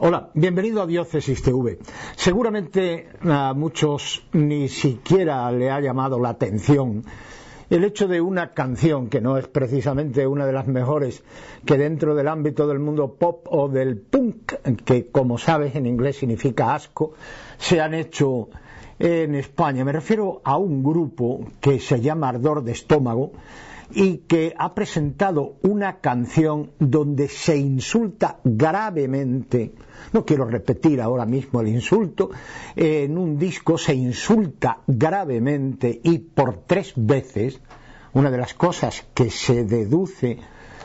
Hola, bienvenido a Diócesis TV. Seguramente a ah, muchos ni siquiera le ha llamado la atención el hecho de una canción que no es precisamente una de las mejores que dentro del ámbito del mundo pop o del punk, que como sabes en inglés significa asco, se han hecho en España. Me refiero a un grupo que se llama Ardor de Estómago y que ha presentado una canción donde se insulta gravemente, no quiero repetir ahora mismo el insulto, eh, en un disco se insulta gravemente y por tres veces, una de las cosas que se deduce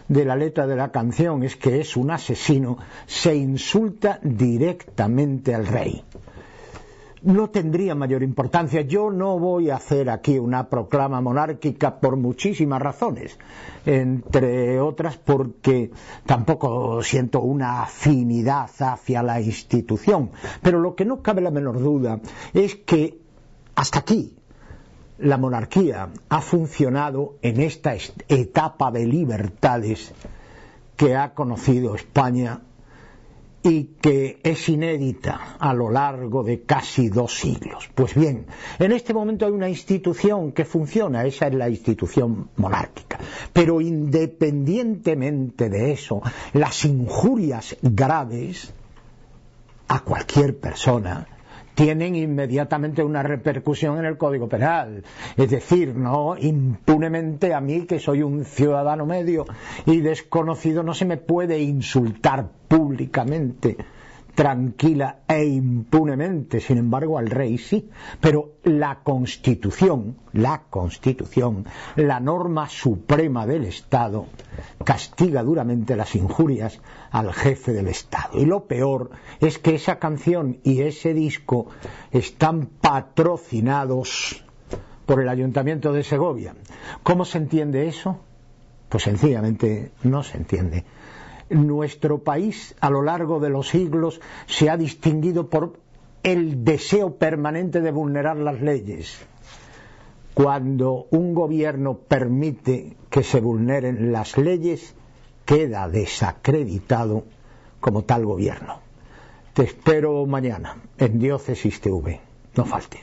de la letra de la canción es que es un asesino, se insulta directamente al rey no tendría mayor importancia. Yo no voy a hacer aquí una proclama monárquica por muchísimas razones, entre otras porque tampoco siento una afinidad hacia la institución. Pero lo que no cabe la menor duda es que hasta aquí la monarquía ha funcionado en esta etapa de libertades que ha conocido España y que es inédita a lo largo de casi dos siglos. Pues bien, en este momento hay una institución que funciona, esa es la institución monárquica, pero independientemente de eso, las injurias graves a cualquier persona tienen inmediatamente una repercusión en el Código Penal. Es decir, no impunemente a mí, que soy un ciudadano medio y desconocido, no se me puede insultar públicamente tranquila e impunemente, sin embargo al rey sí, pero la Constitución, la Constitución, la norma suprema del Estado, castiga duramente las injurias al jefe del Estado. Y lo peor es que esa canción y ese disco están patrocinados por el Ayuntamiento de Segovia. ¿Cómo se entiende eso? Pues sencillamente no se entiende nuestro país a lo largo de los siglos se ha distinguido por el deseo permanente de vulnerar las leyes. Cuando un gobierno permite que se vulneren las leyes, queda desacreditado como tal gobierno. Te espero mañana en Diócesis TV. No faltes.